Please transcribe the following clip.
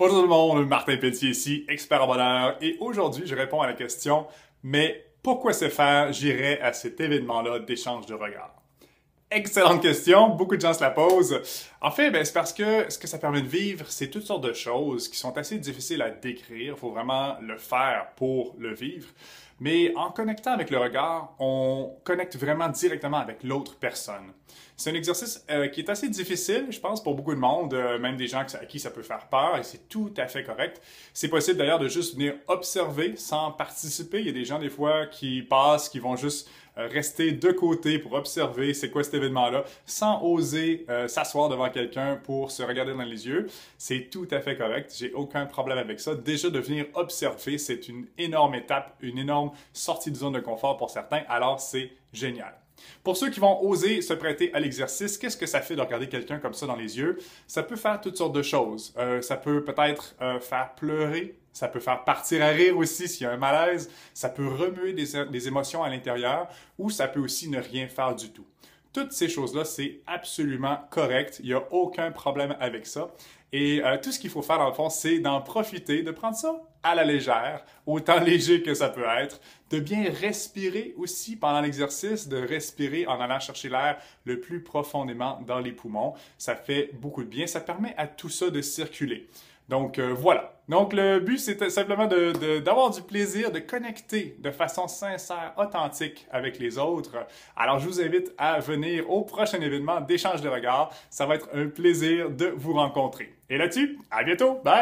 Bonjour tout le monde, Martin Petit ici, expert en bonheur, et aujourd'hui je réponds à la question Mais pourquoi se faire J'irai à cet événement-là d'échange de regards. Excellente question, beaucoup de gens se la posent. En fait, ben, c'est parce que ce que ça permet de vivre, c'est toutes sortes de choses qui sont assez difficiles à décrire. Il faut vraiment le faire pour le vivre. Mais en connectant avec le regard, on connecte vraiment directement avec l'autre personne. C'est un exercice euh, qui est assez difficile, je pense, pour beaucoup de monde, euh, même des gens à qui ça peut faire peur, et c'est tout à fait correct. C'est possible d'ailleurs de juste venir observer sans participer. Il y a des gens des fois qui passent, qui vont juste euh, rester de côté pour observer c'est quoi cet événement-là sans oser euh, s'asseoir devant quelqu'un pour se regarder dans les yeux. C'est tout à fait correct. J'ai aucun problème avec ça. Déjà de venir observer, c'est une énorme étape, une énorme sortie de zone de confort pour certains. Alors c'est génial. Pour ceux qui vont oser se prêter à l'exercice, qu'est-ce que ça fait de regarder quelqu'un comme ça dans les yeux? Ça peut faire toutes sortes de choses. Euh, ça peut peut-être euh, faire pleurer, ça peut faire partir à rire aussi s'il y a un malaise, ça peut remuer des, des émotions à l'intérieur ou ça peut aussi ne rien faire du tout. Toutes ces choses-là, c'est absolument correct. Il n'y a aucun problème avec ça. Et euh, tout ce qu'il faut faire, dans le fond, c'est d'en profiter, de prendre ça à la légère, autant léger que ça peut être, de bien respirer aussi pendant l'exercice, de respirer en allant chercher l'air le plus profondément dans les poumons. Ça fait beaucoup de bien, ça permet à tout ça de circuler. Donc euh, voilà. Donc le but, c'était simplement d'avoir du plaisir, de connecter de façon sincère, authentique avec les autres. Alors je vous invite à venir au prochain événement d'échange de regards. Ça va être un plaisir de vous rencontrer. Et là-dessus, à bientôt. Bye.